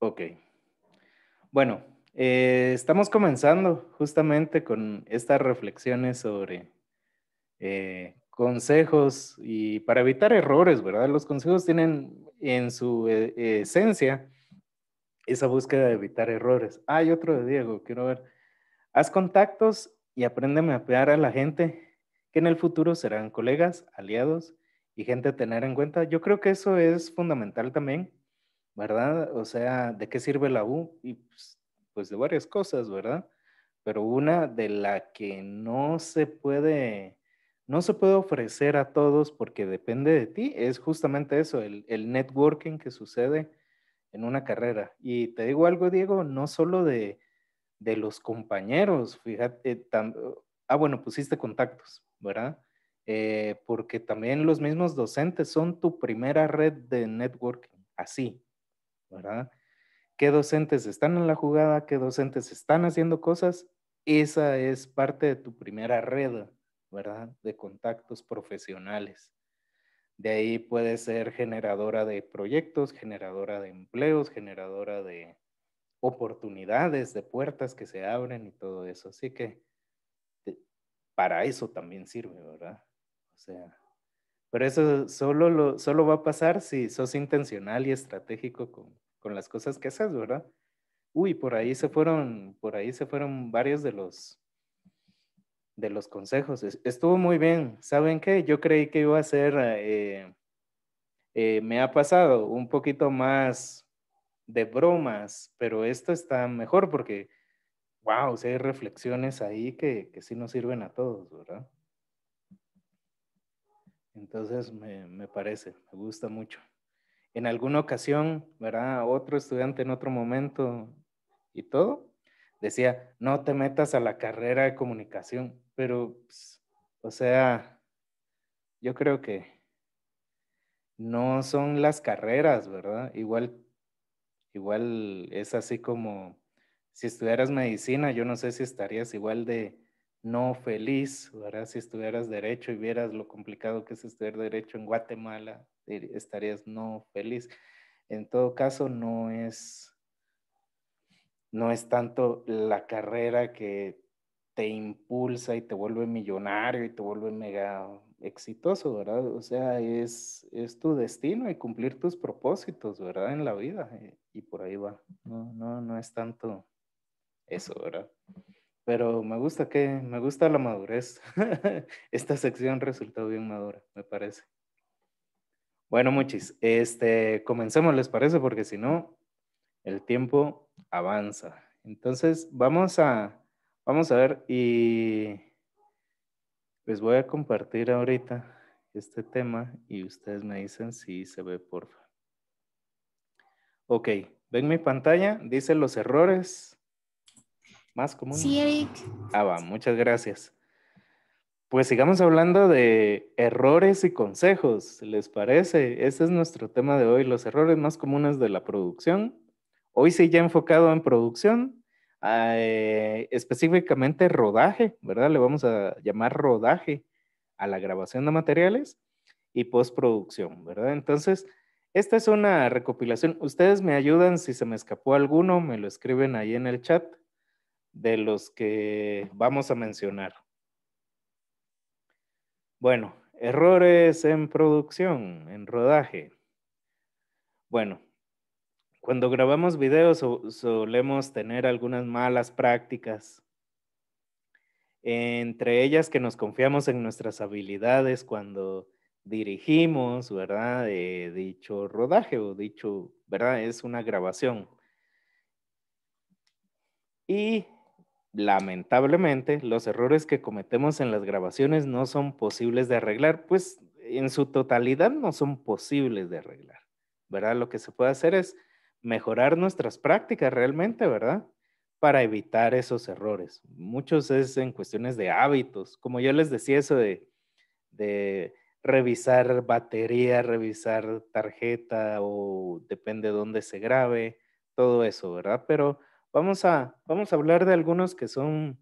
Ok. Bueno, eh, estamos comenzando justamente con estas reflexiones sobre eh, consejos y para evitar errores, ¿verdad? Los consejos tienen en su eh, esencia esa búsqueda de evitar errores. Hay ah, otro de Diego, quiero ver. Haz contactos y aprende a mapear a la gente que en el futuro serán colegas, aliados y gente a tener en cuenta. Yo creo que eso es fundamental también ¿verdad? O sea, ¿de qué sirve la U? Y pues, pues, de varias cosas, ¿verdad? Pero una de la que no se puede no se puede ofrecer a todos porque depende de ti, es justamente eso, el, networking que sucede en una carrera. Y te digo algo, Diego, no solo de, los compañeros, fíjate, ah, bueno, pusiste contactos, ¿verdad? Eh, porque también los mismos docentes son tu primera red de networking, así, ¿verdad? ¿Qué docentes están en la jugada? ¿Qué docentes están haciendo cosas? Esa es parte de tu primera red, ¿verdad? De contactos profesionales. De ahí puede ser generadora de proyectos, generadora de empleos, generadora de oportunidades, de puertas que se abren y todo eso. Así que para eso también sirve, ¿verdad? O sea, pero eso solo, solo va a pasar si sos intencional y estratégico con, con las cosas que haces, ¿verdad? Uy, por ahí se fueron, por ahí se fueron varios de los de los consejos. Estuvo muy bien. ¿Saben qué? Yo creí que iba a ser, eh, eh, me ha pasado un poquito más de bromas, pero esto está mejor porque, wow, si hay reflexiones ahí que, que sí nos sirven a todos, ¿verdad? Entonces me parece, me gusta mucho en alguna ocasión, ¿verdad? Otro estudiante en otro momento y todo, decía, no te metas a la carrera de comunicación, pero, pues, o sea, yo creo que no son las carreras, ¿verdad? Igual, igual es así como si estudiaras medicina, yo no sé si estarías igual de, no feliz, ¿verdad? Si estuvieras derecho y vieras lo complicado que es estudiar derecho en Guatemala, estarías no feliz. En todo caso, no es, no es tanto la carrera que te impulsa y te vuelve millonario y te vuelve mega exitoso, ¿verdad? O sea, es, es tu destino y cumplir tus propósitos, ¿verdad? En la vida. Eh, y, por ahí va. No, no, no es tanto eso, ¿verdad? Pero me gusta que, me gusta la madurez. Esta sección resultó bien madura, me parece. Bueno, muchis, este, comencemos, ¿les parece? Porque si no, el tiempo avanza. Entonces, vamos a, vamos a ver y les voy a compartir ahorita este tema y ustedes me dicen si se ve, porfa. Ok, ven mi pantalla, dice los errores más común. Sí, Eric. Ah, va, muchas gracias. Pues sigamos hablando de errores y consejos, ¿les parece? Ese es nuestro tema de hoy, los errores más comunes de la producción. Hoy sí ya enfocado en producción, eh, específicamente rodaje, ¿verdad? Le vamos a llamar rodaje a la grabación de materiales y postproducción, ¿verdad? Entonces, esta es una recopilación. Ustedes me ayudan si se me escapó alguno, me lo escriben ahí en el chat de los que vamos a mencionar. Bueno, errores en producción, en rodaje. Bueno, cuando grabamos videos solemos tener algunas malas prácticas, entre ellas que nos confiamos en nuestras habilidades cuando dirigimos, ¿verdad? De eh, dicho rodaje o dicho, ¿verdad? Es una grabación. Y lamentablemente, los errores que cometemos en las grabaciones no son posibles de arreglar, pues en su totalidad no son posibles de arreglar, ¿verdad? Lo que se puede hacer es mejorar nuestras prácticas realmente, ¿verdad? Para evitar esos errores. Muchos es en cuestiones de hábitos, como yo les decía eso de, revisar batería, revisar tarjeta o depende de dónde se grabe, todo eso, ¿verdad? Pero Vamos a, vamos a hablar de algunos que son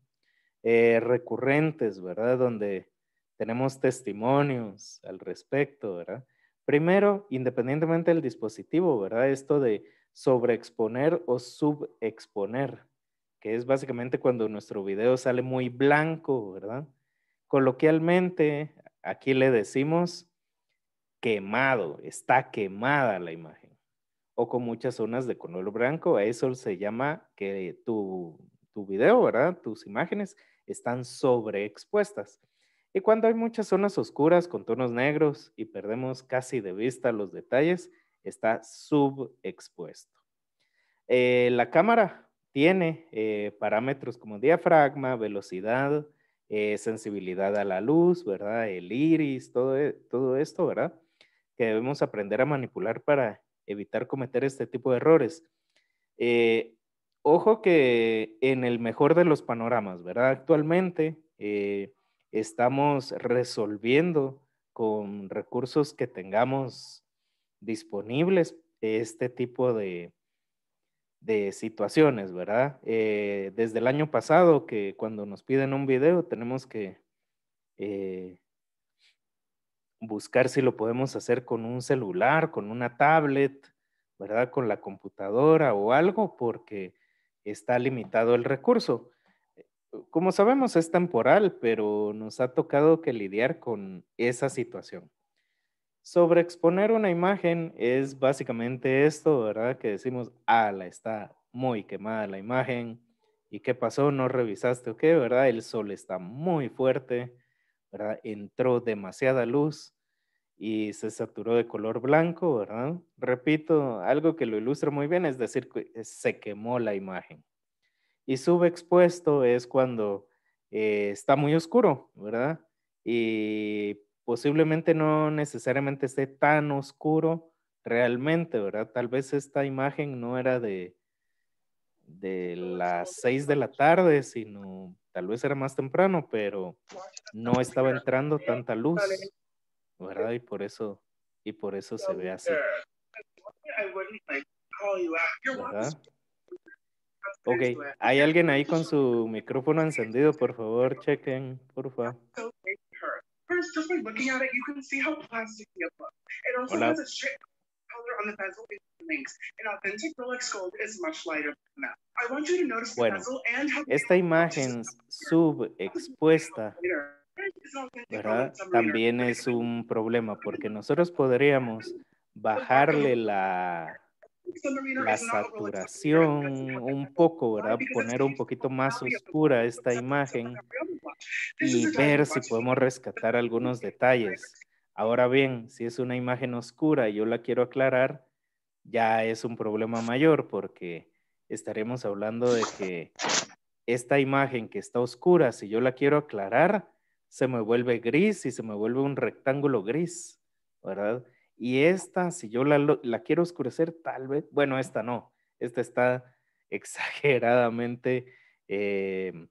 eh, recurrentes, ¿verdad? Donde tenemos testimonios al respecto, ¿verdad? Primero, independientemente del dispositivo, ¿verdad? Esto de sobreexponer o subexponer, que es básicamente cuando nuestro video sale muy blanco, ¿verdad? Coloquialmente, aquí le decimos quemado, está quemada la imagen o con muchas zonas de color blanco. a Eso se llama que tu, tu video, ¿verdad? Tus imágenes están sobreexpuestas. Y cuando hay muchas zonas oscuras con tonos negros y perdemos casi de vista los detalles, está subexpuesto. Eh, la cámara tiene eh, parámetros como diafragma, velocidad, eh, sensibilidad a la luz, ¿verdad? El iris, todo, e, todo esto, ¿verdad? Que debemos aprender a manipular para evitar cometer este tipo de errores. Eh, ojo que en el mejor de los panoramas, ¿verdad? Actualmente eh, estamos resolviendo con recursos que tengamos disponibles este tipo de, situaciones, ¿verdad? Eh, desde el año pasado que cuando nos piden un video tenemos que buscar si lo podemos hacer con un celular, con una tablet, ¿verdad? Con la computadora o algo, porque está limitado el recurso. Como sabemos, es temporal, pero nos ha tocado que lidiar con esa situación. Sobreexponer una imagen es básicamente esto, ¿verdad? Que decimos, la está muy quemada la imagen. ¿Y qué pasó? ¿No revisaste o qué? ¿Verdad? El sol está muy fuerte ¿verdad? Entró demasiada luz y se saturó de color blanco, ¿verdad? Repito, algo que lo ilustra muy bien es decir se quemó la imagen. Y subexpuesto es cuando eh, está muy oscuro, ¿verdad? Y posiblemente no necesariamente esté tan oscuro realmente, ¿verdad? Tal vez esta imagen no era de, de las seis de la tarde, sino tal vez era más temprano, pero no estaba entrando tanta luz, ¿verdad? Y por eso, y por eso se ve así. ¿Verdad? Ok, hay alguien ahí con su micrófono encendido, por favor, chequen, por favor. Hola bueno, esta imagen subexpuesta ¿verdad? también es un problema porque nosotros podríamos bajarle la, la saturación un poco, Poner un poquito más oscura esta imagen y ver si podemos rescatar algunos detalles. Ahora bien, si es una imagen oscura y yo la quiero aclarar, ya es un problema mayor porque estaremos hablando de que esta imagen que está oscura, si yo la quiero aclarar, se me vuelve gris y se me vuelve un rectángulo gris, ¿verdad? Y esta, si yo la, quiero oscurecer, tal vez, bueno, esta no, esta está exageradamente eh,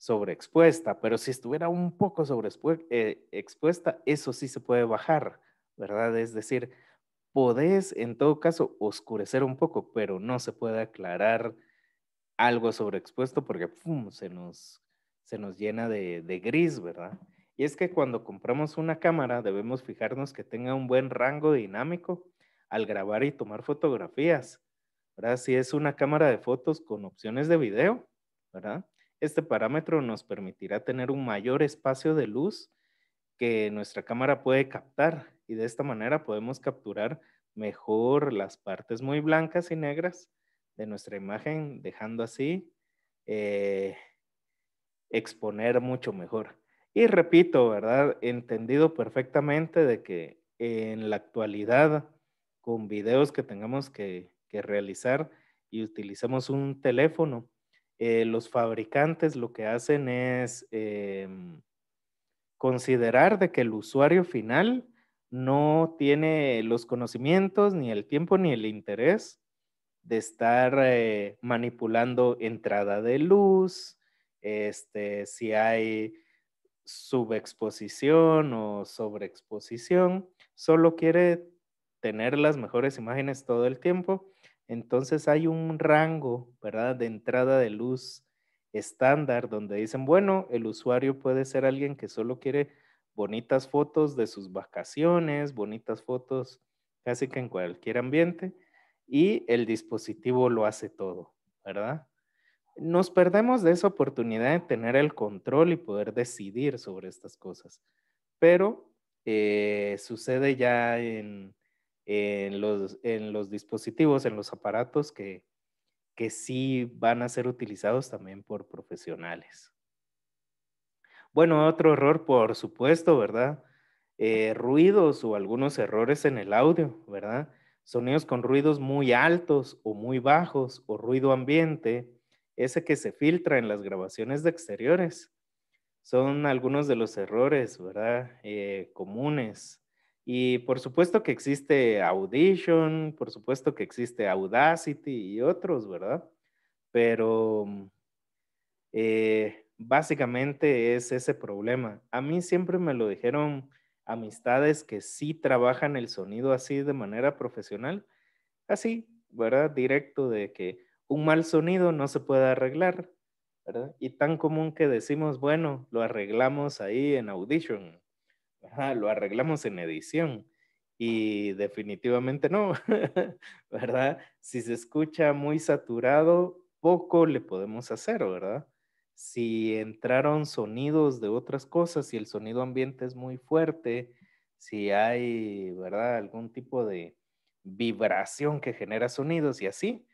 sobreexpuesta, pero si estuviera un poco sobreexpuesta, eh, eso sí se puede bajar, ¿verdad? Es decir, podés en todo caso oscurecer un poco, pero no se puede aclarar algo sobreexpuesto porque pum, se, nos, se nos llena de, de gris, ¿verdad? Y es que cuando compramos una cámara debemos fijarnos que tenga un buen rango dinámico al grabar y tomar fotografías, ¿verdad? Si es una cámara de fotos con opciones de video, ¿verdad? Este parámetro nos permitirá tener un mayor espacio de luz que nuestra cámara puede captar y de esta manera podemos capturar mejor las partes muy blancas y negras de nuestra imagen, dejando así eh, exponer mucho mejor. Y repito, ¿verdad? Entendido perfectamente de que en la actualidad, con videos que tengamos que, realizar y utilizamos un teléfono, eh, los fabricantes lo que hacen es em, considerar de que el usuario final no tiene los conocimientos, ni el tiempo, ni el interés de estar eh, manipulando entrada de luz, este, si hay subexposición o sobreexposición, solo quiere tener las mejores imágenes todo el tiempo entonces hay un rango, ¿verdad?, de entrada de luz estándar donde dicen, bueno, el usuario puede ser alguien que solo quiere bonitas fotos de sus vacaciones, bonitas fotos casi que en cualquier ambiente y el dispositivo lo hace todo, ¿verdad? Nos perdemos de esa oportunidad de tener el control y poder decidir sobre estas cosas, pero eh, sucede ya en, en los, dispositivos, en los aparatos que, que sí van a ser utilizados también por profesionales. Bueno, otro error, por supuesto, ¿verdad? Eh, ruidos o algunos errores en el audio, ¿verdad? Sonidos con ruidos muy altos o muy bajos o ruido ambiente, ese que se filtra en las grabaciones de exteriores. Son algunos de los errores, ¿verdad? Eh, comunes y por supuesto que existe Audition, por supuesto que existe Audacity y otros, ¿verdad? Pero mm, eh, básicamente es ese problema. A mí siempre me lo dijeron amistades que sí trabajan el sonido así de manera profesional, así, ¿verdad? Directo de que un mal sonido no se puede arreglar, ¿verdad? Y tan común que decimos, bueno, lo arreglamos ahí en Audition, lo arreglamos en edición. Y definitivamente no, ¿verdad? Si se escucha muy saturado, poco le podemos hacer, ¿verdad? Si entraron sonidos de otras cosas, si el sonido ambiente es muy fuerte, si hay, ¿verdad? Algún tipo de vibración que genera sonidos y así,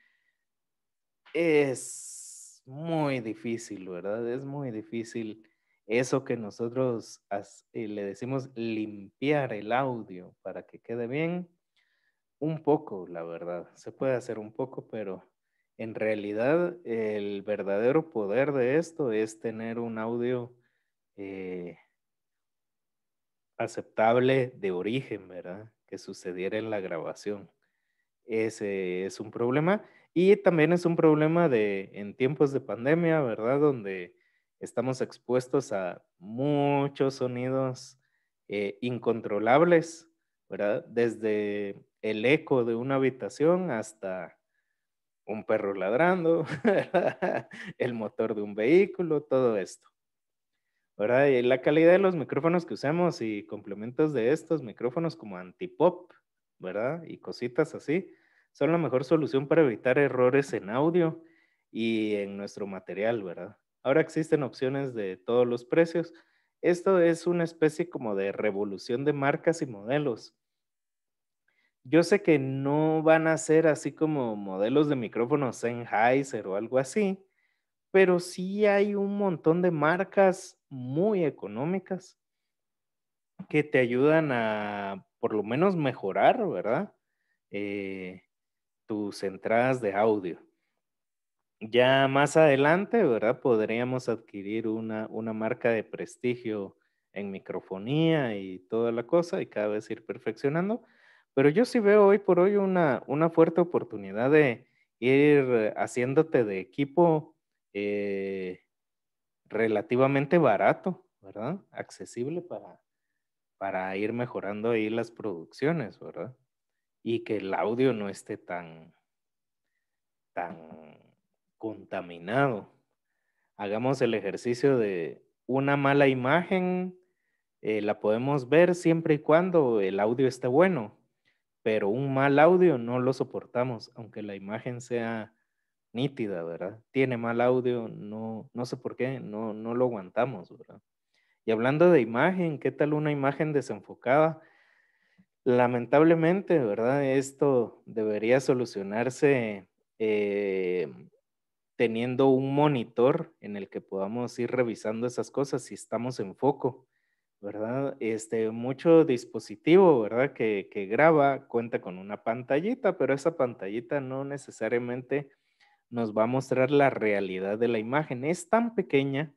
es muy difícil, ¿verdad? Es muy difícil eso que nosotros eh, le decimos limpiar el audio para que quede bien, un poco, la verdad, se puede hacer un poco, pero en realidad el verdadero poder de esto es tener un audio eh, aceptable de origen, ¿verdad? Que sucediera en la grabación. Ese es un problema. Y también es un problema de en tiempos de pandemia, ¿verdad? Donde estamos expuestos a muchos sonidos eh, incontrolables, ¿verdad? Desde el eco de una habitación hasta un perro ladrando, el motor de un vehículo, todo esto. ¿verdad? Y la calidad de los micrófonos que usamos y complementos de estos micrófonos como antipop, ¿verdad? Y cositas así, son la mejor solución para evitar errores en audio y en nuestro material, ¿verdad? Ahora existen opciones de todos los precios. Esto es una especie como de revolución de marcas y modelos. Yo sé que no van a ser así como modelos de micrófonos Sennheiser o algo así, pero sí hay un montón de marcas muy económicas que te ayudan a por lo menos mejorar, ¿verdad? Eh, tus entradas de audio ya más adelante, ¿verdad? Podríamos adquirir una, marca de prestigio en microfonía y toda la cosa y cada vez ir perfeccionando. Pero yo sí veo hoy por hoy una, una fuerte oportunidad de ir haciéndote de equipo eh, relativamente barato, ¿verdad? Accesible para, para ir mejorando ahí las producciones, ¿verdad? Y que el audio no esté tan, tan contaminado. Hagamos el ejercicio de una mala imagen, eh, la podemos ver siempre y cuando el audio esté bueno, pero un mal audio no lo soportamos, aunque la imagen sea nítida, ¿verdad? Tiene mal audio, no, no sé por qué, no, no lo aguantamos, ¿verdad? Y hablando de imagen, ¿qué tal una imagen desenfocada? Lamentablemente, ¿verdad? Esto debería solucionarse eh, teniendo un monitor en el que podamos ir revisando esas cosas si estamos en foco, ¿verdad? Este, mucho dispositivo, ¿verdad? Que, que graba, cuenta con una pantallita, pero esa pantallita no necesariamente nos va a mostrar la realidad de la imagen. Es tan pequeña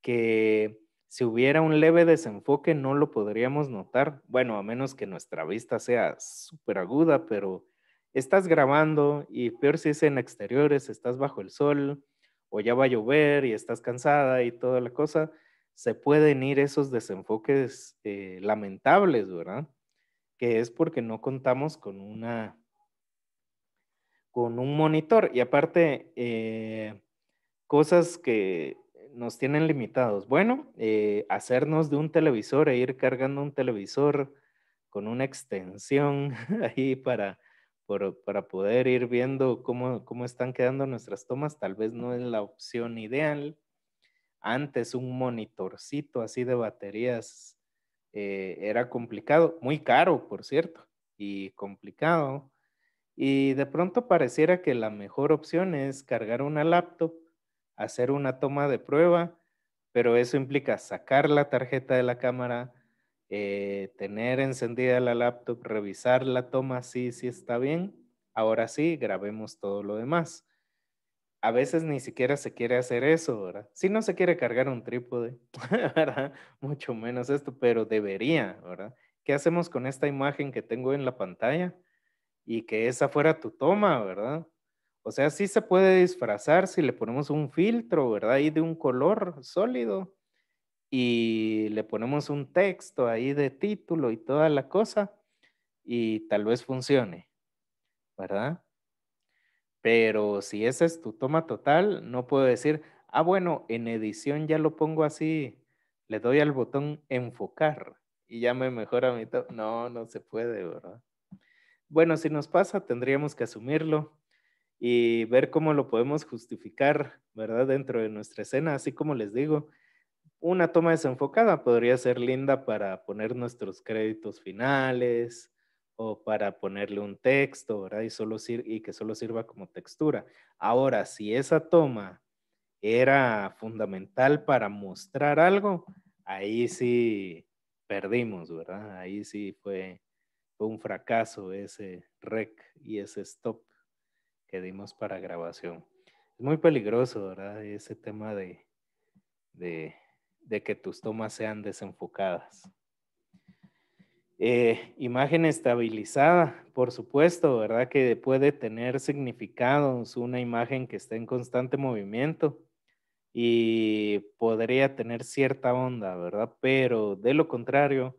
que si hubiera un leve desenfoque no lo podríamos notar. Bueno, a menos que nuestra vista sea súper aguda, pero estás grabando y peor si es en exteriores, estás bajo el sol o ya va a llover y estás cansada y toda la cosa, se pueden ir esos desenfoques eh, lamentables, ¿verdad? Que es porque no contamos con una con un monitor y aparte eh, cosas que nos tienen limitados. Bueno, eh, hacernos de un televisor e ir cargando un televisor con una extensión ahí para para poder ir viendo cómo, están quedando nuestras tomas. Tal vez no es la opción ideal. Antes un monitorcito así de baterías eh, era complicado, muy caro, por cierto, y complicado. Y de pronto pareciera que la mejor opción es cargar una laptop, hacer una toma de prueba, pero eso implica sacar la tarjeta de la cámara, eh, tener encendida la laptop, revisar la toma, sí, sí está bien. Ahora sí, grabemos todo lo demás. A veces ni siquiera se quiere hacer eso, ¿verdad? Si no se quiere cargar un trípode, ¿verdad? Mucho menos esto, pero debería, ¿verdad? ¿Qué hacemos con esta imagen que tengo en la pantalla? Y que esa fuera tu toma, ¿verdad? O sea, sí se puede disfrazar si le ponemos un filtro, ¿verdad? Y de un color sólido, y le ponemos un texto ahí de título y toda la cosa y tal vez funcione, ¿verdad? Pero si esa es tu toma total, no puedo decir, ah, bueno, en edición ya lo pongo así, le doy al botón enfocar y ya me mejora mi toma. No, no se puede, ¿verdad? Bueno, si nos pasa, tendríamos que asumirlo y ver cómo lo podemos justificar, ¿verdad? Dentro de nuestra escena, así como les digo, una toma desenfocada podría ser linda para poner nuestros créditos finales o para ponerle un texto, ¿verdad? Y, solo y que solo sirva como textura. Ahora, si esa toma era fundamental para mostrar algo, ahí sí perdimos, ¿verdad? Ahí sí fue, un fracaso ese rec y ese stop que dimos para grabación. Es muy peligroso, ¿verdad? Ese tema de, de que tus tomas sean desenfocadas. Eh, imagen estabilizada, por supuesto, ¿verdad? Que puede tener significados una imagen que está en constante movimiento y podría tener cierta onda, ¿verdad? Pero de lo contrario,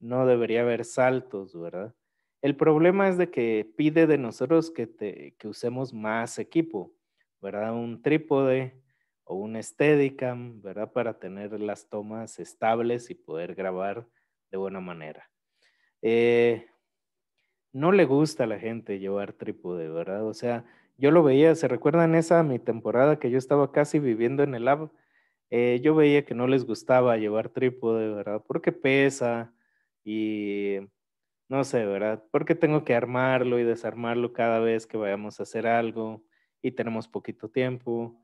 no debería haber saltos, ¿verdad? El problema es de que pide de nosotros que, te, que usemos más equipo, ¿verdad? Un trípode, o un Steadicam, ¿verdad? Para tener las tomas estables y poder grabar de buena manera. Eh, no le gusta a la gente llevar trípode, ¿verdad? O sea, yo lo veía, ¿se recuerdan esa mi temporada que yo estaba casi viviendo en el lab? Eh, yo veía que no les gustaba llevar trípode, ¿verdad? Porque pesa y no sé, ¿verdad? Porque tengo que armarlo y desarmarlo cada vez que vayamos a hacer algo y tenemos poquito tiempo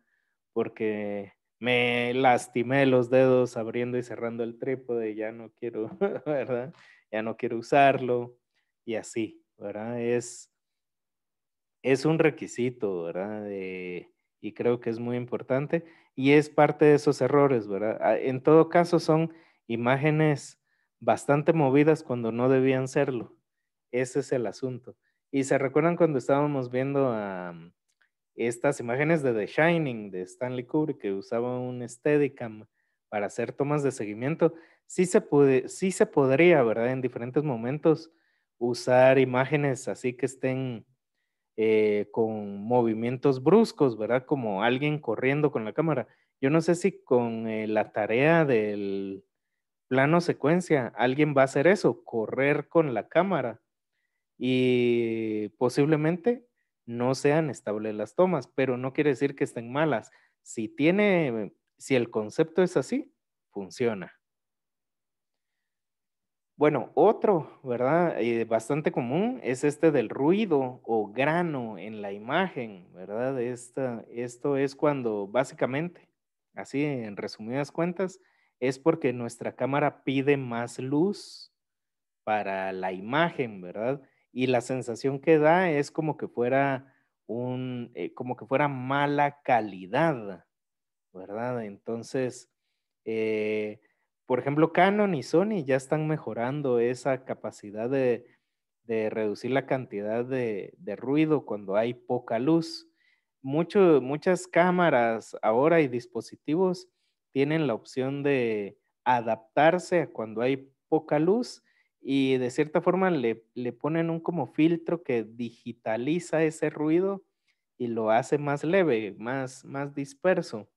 porque me lastimé los dedos abriendo y cerrando el trípode, ya no quiero, ¿verdad? Ya no quiero usarlo y así, ¿verdad? Es, es un requisito, ¿verdad? y creo que es muy importante y es parte de esos errores, ¿verdad? Ah, en todo caso son imágenes bastante movidas cuando no debían serlo. Ese es el asunto. Y se recuerdan cuando estábamos viendo a, estas imágenes de The Shining de Stanley Kubrick que usaba un Steadicam para hacer tomas de seguimiento, sí se, puede, sí se podría, ¿verdad? En diferentes momentos usar imágenes así que estén eh, con movimientos bruscos, ¿verdad? Como alguien corriendo con la cámara. Yo no sé si con eh, la tarea del plano secuencia alguien va a hacer eso, correr con la cámara. Y posiblemente no sean estables las tomas, pero no quiere decir que estén malas. Si tiene, si el concepto es así, funciona. Bueno, otro, ¿verdad? Eh, bastante común es este del ruido o grano en la imagen, ¿verdad? esto es cuando básicamente, así en resumidas cuentas, es porque nuestra cámara pide más luz para la imagen, ¿verdad? y la sensación que da es como que fuera un, eh, como que fuera mala calidad, ¿verdad? Entonces, eh, por ejemplo, Canon y Sony ya están mejorando esa capacidad de, reducir la cantidad de, ruido cuando hay poca luz. muchas cámaras ahora y dispositivos tienen la opción de adaptarse a cuando hay poca luz y de cierta forma le, ponen un como filtro que digitaliza ese ruido y lo hace más leve, más, más disperso.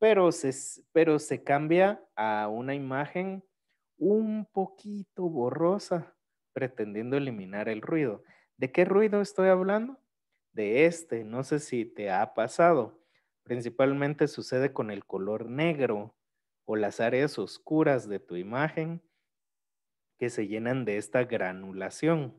Pero se, pero se cambia a una imagen un poquito borrosa, pretendiendo eliminar el ruido. ¿De qué ruido estoy hablando? De este, no sé si te ha pasado. Principalmente sucede con el color negro o las áreas oscuras de tu imagen que se llenan de esta granulación.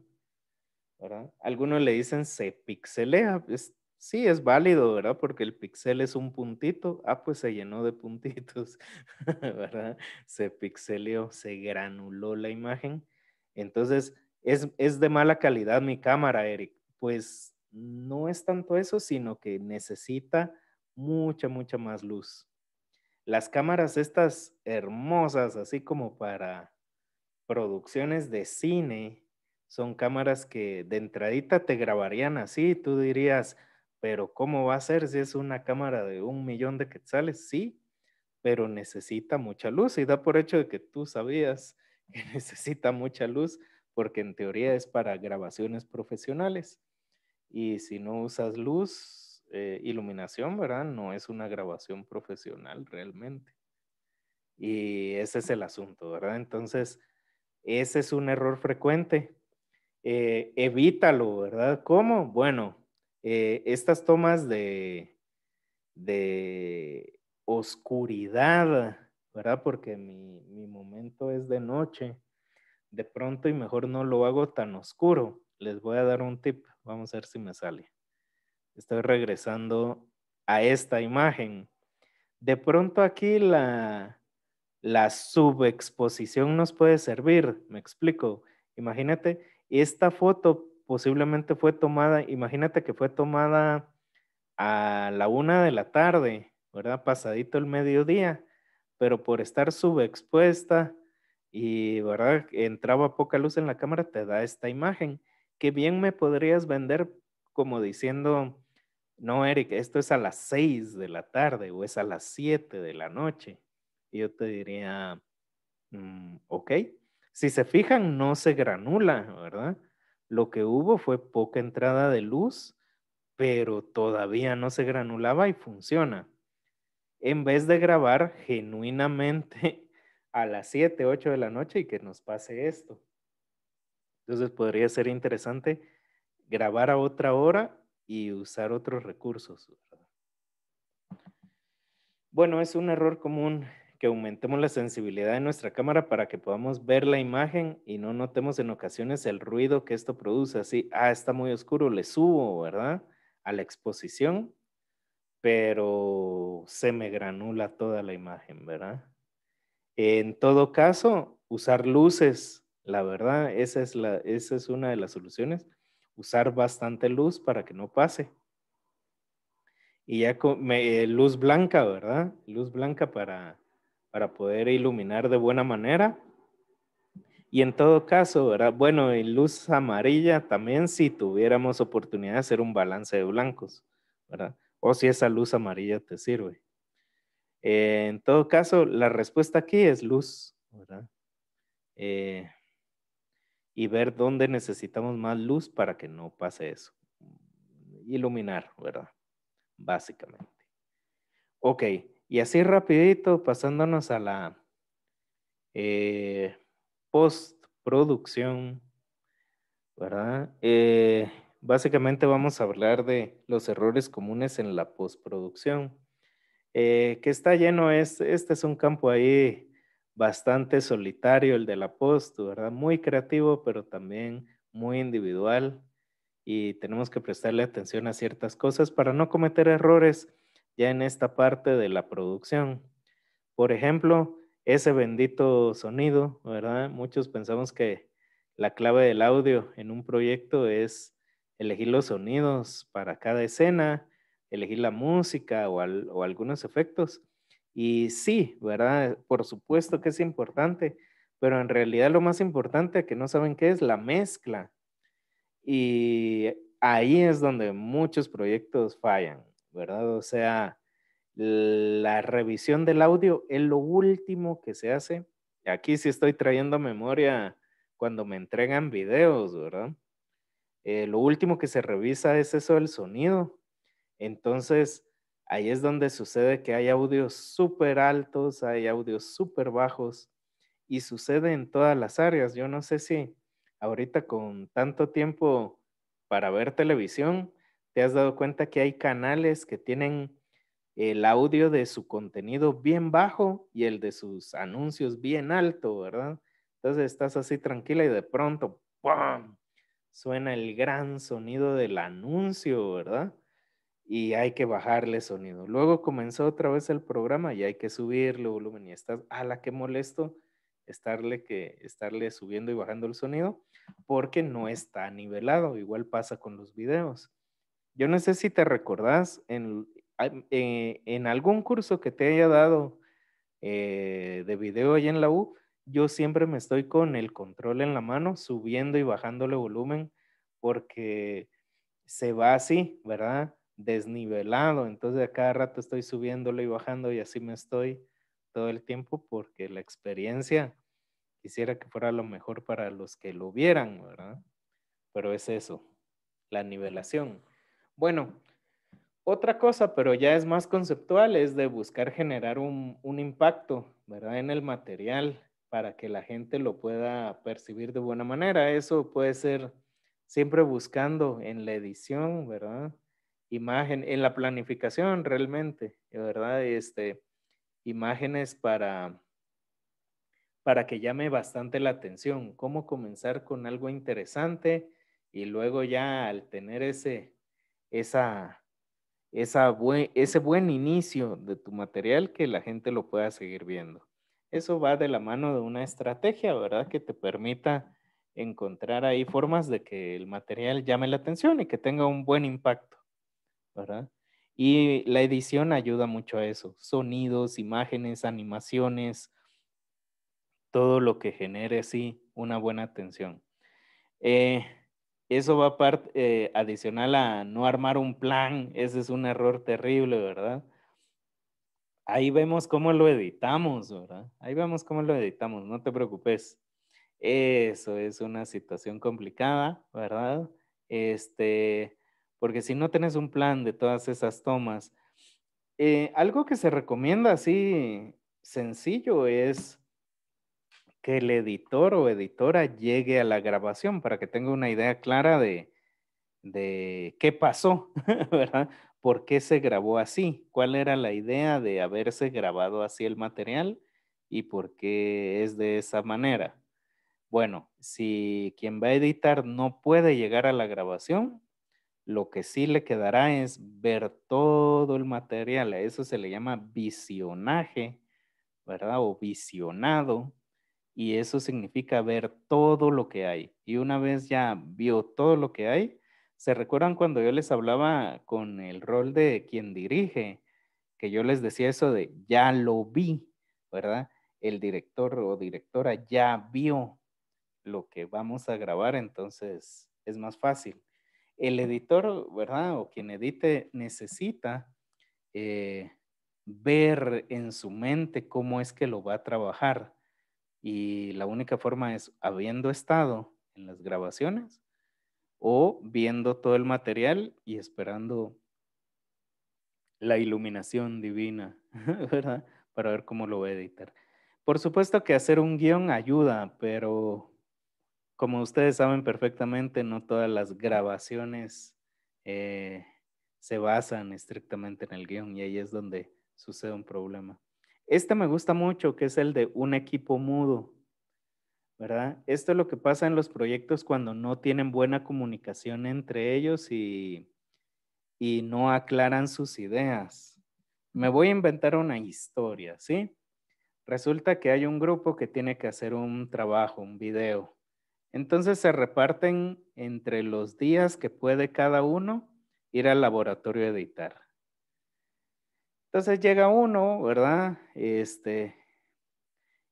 ¿verdad? Algunos le dicen se pixelea. Es, sí, es válido, ¿verdad? Porque el pixel es un puntito. Ah, pues se llenó de puntitos, ¿verdad? Se pixeleó, se granuló la imagen. Entonces, es de mala calidad mi cámara, Eric. Pues no es tanto eso, sino que necesita mucha, mucha más luz. Las cámaras estas hermosas, así como para producciones de cine son cámaras que de entradita te grabarían así, tú dirías, pero ¿cómo va a ser si es una cámara de un millón de quetzales? Sí, pero necesita mucha luz y da por hecho de que tú sabías que necesita mucha luz porque en teoría es para grabaciones profesionales. Y si no usas luz, eh, iluminación, ¿verdad? No es una grabación profesional realmente. Y ese es el asunto, ¿verdad? Entonces, ese es un error frecuente. Eh, evítalo, ¿verdad? ¿Cómo? Bueno, eh, estas tomas de, de oscuridad, ¿verdad? Porque mi, mi momento es de noche. De pronto y mejor no lo hago tan oscuro. Les voy a dar un tip. Vamos a ver si me sale. Estoy regresando a esta imagen. De pronto aquí la, la subexposición nos puede servir, me explico. Imagínate, esta foto posiblemente fue tomada, imagínate que fue tomada a la una de la tarde, ¿verdad? Pasadito el mediodía, pero por estar subexpuesta y, ¿verdad? Entraba poca luz en la cámara, te da esta imagen que bien me podrías vender como diciendo, no, Eric, esto es a las seis de la tarde o es a las siete de la noche yo te diría, mm, ok, si se fijan, no se granula, ¿verdad? Lo que hubo fue poca entrada de luz, pero todavía no se granulaba y funciona. En vez de grabar genuinamente a las 7, 8 de la noche y que nos pase esto. Entonces podría ser interesante grabar a otra hora y usar otros recursos. Bueno, es un error común que aumentemos la sensibilidad de nuestra cámara para que podamos ver la imagen y no notemos en ocasiones el ruido que esto produce. Así, ah, está muy oscuro, le subo, ¿verdad? A la exposición, pero se me granula toda la imagen, ¿verdad? En todo caso, usar luces, la verdad, esa es, la, esa es una de las soluciones. Usar bastante luz para que no pase y ya con, eh, luz blanca, ¿verdad? Luz blanca para para poder iluminar de buena manera. Y en todo caso, ¿verdad? Bueno, y luz amarilla también si tuviéramos oportunidad de hacer un balance de blancos, ¿verdad? O si esa luz amarilla te sirve. Eh, en todo caso, la respuesta aquí es luz, ¿verdad? Eh, y ver dónde necesitamos más luz para que no pase eso. Iluminar, ¿verdad? Básicamente. Ok. Y así rapidito, pasándonos a la eh, postproducción, ¿verdad? Eh, básicamente vamos a hablar de los errores comunes en la postproducción, eh, que está lleno, es, este es un campo ahí bastante solitario, el de la post, ¿verdad? Muy creativo, pero también muy individual y tenemos que prestarle atención a ciertas cosas para no cometer errores ya en esta parte de la producción. Por ejemplo, ese bendito sonido, ¿verdad? Muchos pensamos que la clave del audio en un proyecto es elegir los sonidos para cada escena, elegir la música o, algunos efectos. Y sí, ¿verdad? Por supuesto que es importante, pero en realidad lo más importante que no saben qué es la mezcla. Y ahí es donde muchos proyectos fallan, ¿verdad? O sea, la revisión del audio es lo último que se hace. Aquí sí estoy trayendo memoria cuando me entregan videos, ¿verdad? Eh, lo último que se revisa es eso del sonido. Entonces, ahí es donde sucede que hay audios súper altos, hay audios súper bajos y sucede en todas las áreas. Yo no sé si ahorita con tanto tiempo para ver televisión, te has dado cuenta que hay canales que tienen el audio de su contenido bien bajo y el de sus anuncios bien alto, ¿verdad? Entonces estás así tranquila y de pronto, Suena el gran sonido del anuncio, ¿verdad? Y hay que bajarle sonido. Luego comenzó otra vez el programa y hay que subirle volumen y estás, la que molesto! Estarle, que, estarle subiendo y bajando el sonido porque no está nivelado. Igual pasa con los videos. Yo no sé si te recordás en, eh, en, algún curso que te haya dado eh, de video allá en la U, yo siempre me estoy con el control en la mano, subiendo y bajándole volumen, porque se va así, ¿verdad? Desnivelado. Entonces, a cada rato estoy subiéndolo y bajando y así me estoy todo el tiempo porque la experiencia quisiera que fuera lo mejor para los que lo vieran, ¿verdad? Pero es eso, la nivelación. Bueno, otra cosa, pero ya es más conceptual, es de buscar generar un, impacto, ¿verdad? En el material para que la gente lo pueda percibir de buena manera. Eso puede ser siempre buscando en la edición, ¿verdad? Imagen, en la planificación realmente, ¿verdad? Este, imágenes para, para que llame bastante la atención. Cómo comenzar con algo interesante y luego ya al tener ese, esa, ese buen inicio de tu material que la gente lo pueda seguir viendo. Eso va de la mano de una estrategia, ¿verdad? Que te permita encontrar ahí formas de que el material llame la atención y que tenga un buen impacto, ¿verdad? Y la edición ayuda mucho a eso. Sonidos, imágenes, animaciones, todo lo que genere así una buena atención. Eh, eso va eh, adicional a no armar un plan. Ese es un error terrible, ¿verdad? Ahí vemos cómo lo editamos, ¿verdad? Ahí vemos cómo lo editamos, no te preocupes. Eso es una situación complicada, ¿verdad? Este, porque si no tienes un plan de todas esas tomas, eh, algo que se recomienda así sencillo es que el editor o editora llegue a la grabación para que tenga una idea clara de, de qué pasó, ¿verdad? ¿Por qué se grabó así? ¿Cuál era la idea de haberse grabado así el material y por qué es de esa manera? Bueno, si quien va a editar no puede llegar a la grabación, lo que sí le quedará es ver todo el material. A eso se le llama visionaje, ¿verdad? O visionado y eso significa ver todo lo que hay. Y una vez ya vio todo lo que hay, ¿se recuerdan cuando yo les hablaba con el rol de quien dirige? Que yo les decía eso de ya lo vi, ¿verdad? El director o directora ya vio lo que vamos a grabar, entonces es más fácil. El editor, ¿verdad? O quien edite necesita eh, ver en su mente cómo es que lo va a trabajar y la única forma es habiendo estado en las grabaciones o viendo todo el material y esperando la iluminación divina, ¿verdad? Para ver cómo lo voy a editar. Por supuesto que hacer un guión ayuda, pero como ustedes saben perfectamente, no todas las grabaciones eh, se basan estrictamente en el guión y ahí es donde sucede un problema. Este me gusta mucho, que es el de un equipo mudo, ¿verdad? Esto es lo que pasa en los proyectos cuando no tienen buena comunicación entre ellos y, y no aclaran sus ideas. Me voy a inventar una historia, ¿sí? Resulta que hay un grupo que tiene que hacer un trabajo, un video. Entonces se reparten entre los días que puede cada uno ir al laboratorio a editar. Entonces llega uno, ¿verdad? Este,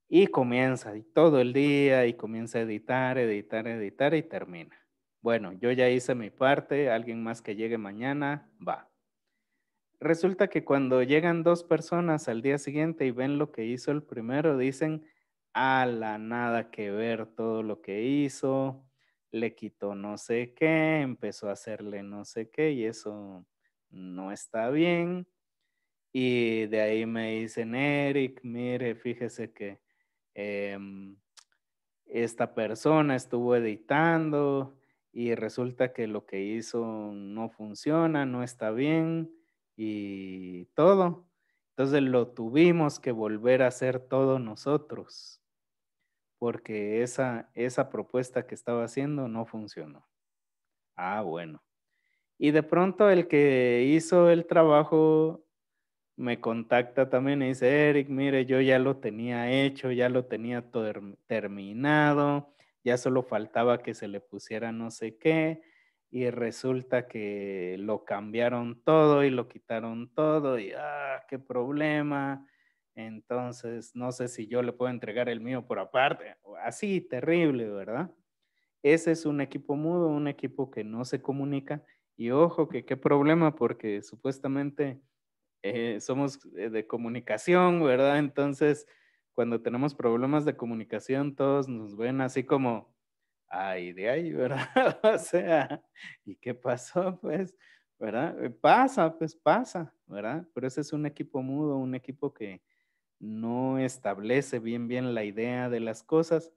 y comienza y todo el día y comienza a editar, editar, editar y termina. Bueno, yo ya hice mi parte, alguien más que llegue mañana, va. Resulta que cuando llegan dos personas al día siguiente y ven lo que hizo el primero, dicen, a la nada que ver todo lo que hizo, le quitó no sé qué, empezó a hacerle no sé qué y eso no está bien. Y de ahí me dicen, Eric, mire, fíjese que em, esta persona estuvo editando y resulta que lo que hizo no funciona, no está bien y todo. Entonces lo tuvimos que volver a hacer todos nosotros, porque esa, esa propuesta que estaba haciendo no funcionó. Ah, bueno. Y de pronto el que hizo el trabajo me contacta también y dice, Eric, mire, yo ya lo tenía hecho, ya lo tenía terminado, ya solo faltaba que se le pusiera no sé qué, y resulta que lo cambiaron todo y lo quitaron todo, y ah, qué problema. Entonces, no sé si yo le puedo entregar el mío por aparte. Así, terrible, ¿verdad? Ese es un equipo mudo, un equipo que no se comunica. Y ojo, que qué problema, porque supuestamente eh, somos eh, de comunicación, ¿verdad? Entonces, cuando tenemos problemas de comunicación, todos nos ven así como, ay, de ahí, ¿verdad? o sea, ¿y qué pasó? Pues, ¿verdad? Eh, pasa, pues pasa, ¿verdad? Pero ese es un equipo mudo, un equipo que no establece bien, bien la idea de las cosas.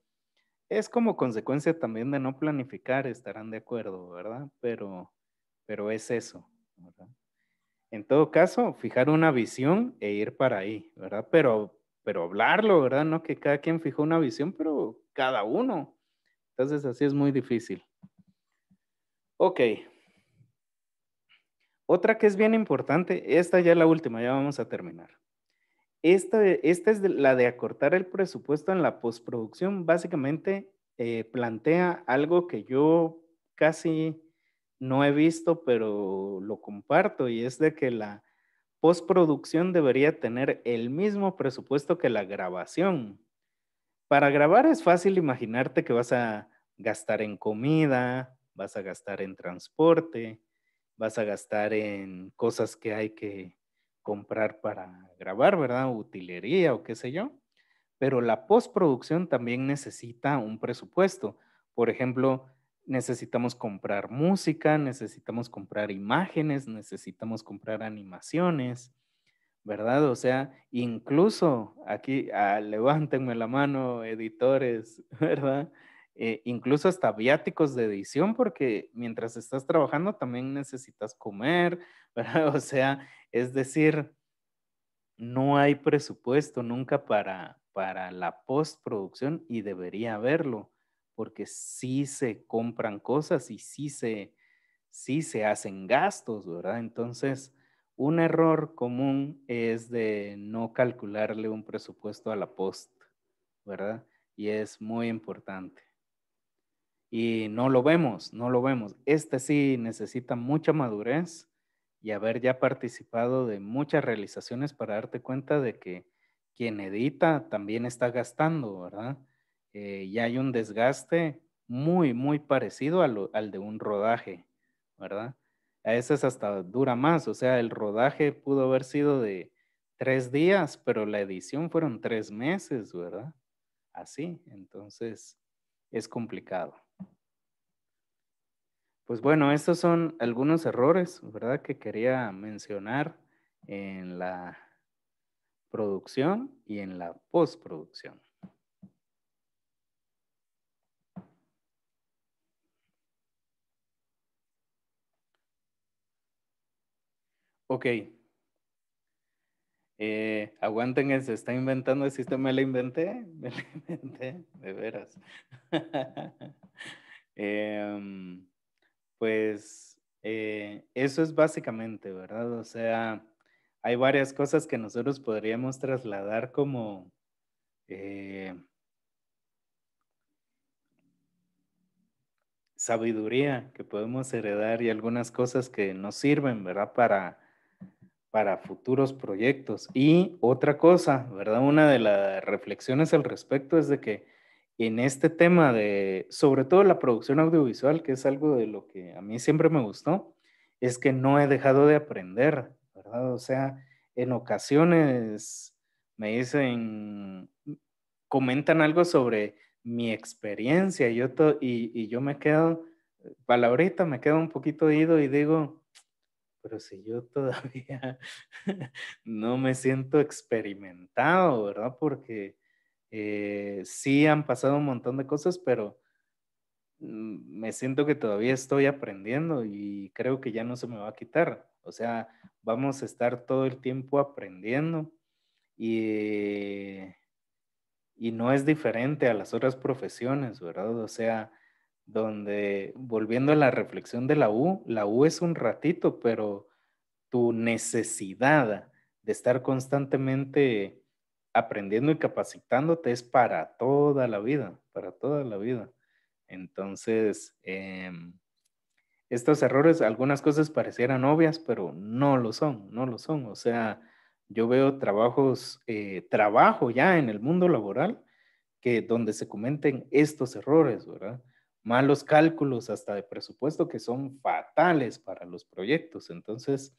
Es como consecuencia también de no planificar, estarán de acuerdo, ¿verdad? Pero, pero es eso, ¿verdad? en todo caso, fijar una visión e ir para ahí, ¿verdad? Pero, pero hablarlo, ¿verdad? No que cada quien fijó una visión, pero cada uno. Entonces, así es muy difícil. Ok. Otra que es bien importante, esta ya es la última, ya vamos a terminar. Esta, esta es la de acortar el presupuesto en la postproducción. Básicamente eh, plantea algo que yo casi no he visto, pero lo comparto, y es de que la postproducción debería tener el mismo presupuesto que la grabación. Para grabar es fácil imaginarte que vas a gastar en comida, vas a gastar en transporte, vas a gastar en cosas que hay que comprar para grabar, ¿verdad? Utilería o qué sé yo. Pero la postproducción también necesita un presupuesto. Por ejemplo, necesitamos comprar música, necesitamos comprar imágenes, necesitamos comprar animaciones, ¿verdad? O sea, incluso aquí, ah, levántenme la mano, editores, ¿verdad? Eh, incluso hasta viáticos de edición, porque mientras estás trabajando también necesitas comer, ¿verdad? O sea, es decir, no hay presupuesto nunca para, para la postproducción y debería haberlo porque sí se compran cosas y sí se, hacen gastos, ¿verdad? Entonces, un error común es de no calcularle un presupuesto a la post, ¿verdad? Y es muy importante. Y no lo vemos, no lo vemos. Este sí necesita mucha madurez y haber ya participado de muchas realizaciones para darte cuenta de que quien edita también está gastando, ¿verdad? Eh, ya hay un desgaste muy, muy parecido al, al de un rodaje, ¿verdad? A veces hasta dura más, o sea, el rodaje pudo haber sido de tres días, pero la edición fueron tres meses, ¿verdad? Así, entonces es complicado. Pues bueno, estos son algunos errores, ¿verdad? Que quería mencionar en la producción y en la postproducción. Ok. Eh, aguanten se está inventando el sistema, me lo inventé, me lo inventé, de veras. Em, pues eh, eso es básicamente, ¿verdad? O sea, hay varias cosas que nosotros podríamos trasladar como... Eh, sabiduría que podemos heredar y algunas cosas que nos sirven, ¿verdad? Para, para futuros proyectos. Y otra cosa, ¿verdad? Una de las reflexiones al respecto es de que en este tema de, sobre todo la producción audiovisual, que es algo de lo que a mí siempre me gustó, es que no he dejado de aprender, ¿verdad? O sea, en ocasiones me dicen, comentan algo sobre mi experiencia yo y, yo me quedo, palabrita, me quedo un poquito ido y digo, pero si yo todavía no me siento experimentado, ¿verdad? Porque eh, sí han pasado un montón de cosas, pero mm, me siento que todavía estoy aprendiendo y creo que ya no se me va a quitar. O sea, vamos a estar todo el tiempo aprendiendo y, y no es diferente a las otras profesiones, ¿verdad? O sea, donde volviendo a la reflexión de la U, la U es un ratito, pero tu necesidad de estar constantemente aprendiendo y capacitándote es para toda la vida, para toda la vida. Entonces, em, estos errores, algunas cosas parecieran obvias, pero no lo son, no lo son. O sea, yo veo trabajos, eh, trabajo ya en el mundo laboral, que donde se comenten estos errores, ¿verdad? malos cálculos hasta de presupuesto que son fatales para los proyectos. Entonces,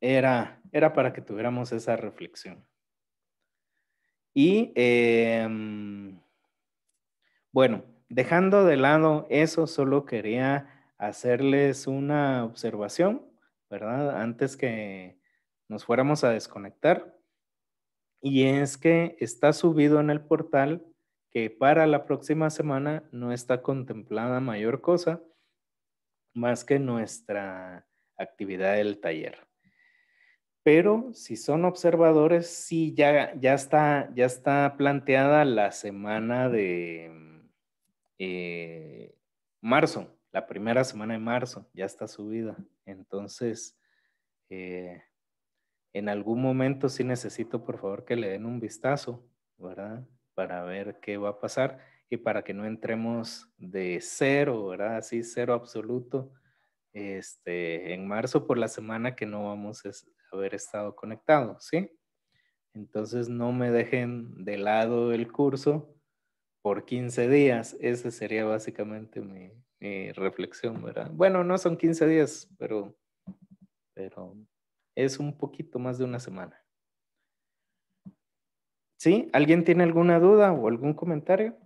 era, era para que tuviéramos esa reflexión. Y em, bueno, dejando de lado eso, solo quería hacerles una observación, ¿verdad? Antes que nos fuéramos a desconectar. Y es que está subido en el portal que para la próxima semana no está contemplada mayor cosa más que nuestra actividad del taller. Pero si son observadores, sí, ya, ya, está, ya está planteada la semana de mm, eh, marzo, la primera semana de marzo, ya está subida. Entonces, eh, en algún momento sí necesito, por favor, que le den un vistazo, ¿verdad? para ver qué va a pasar y para que no entremos de cero, ¿verdad? Así cero absoluto este, en marzo por la semana que no vamos a haber estado conectados, ¿sí? Entonces no me dejen de lado el curso por 15 días. Esa sería básicamente mi, reflexión, ¿verdad? Bueno, no son 15 días, pero, pero es un poquito más de una semana. ¿Sí? ¿Alguien tiene alguna duda o algún comentario?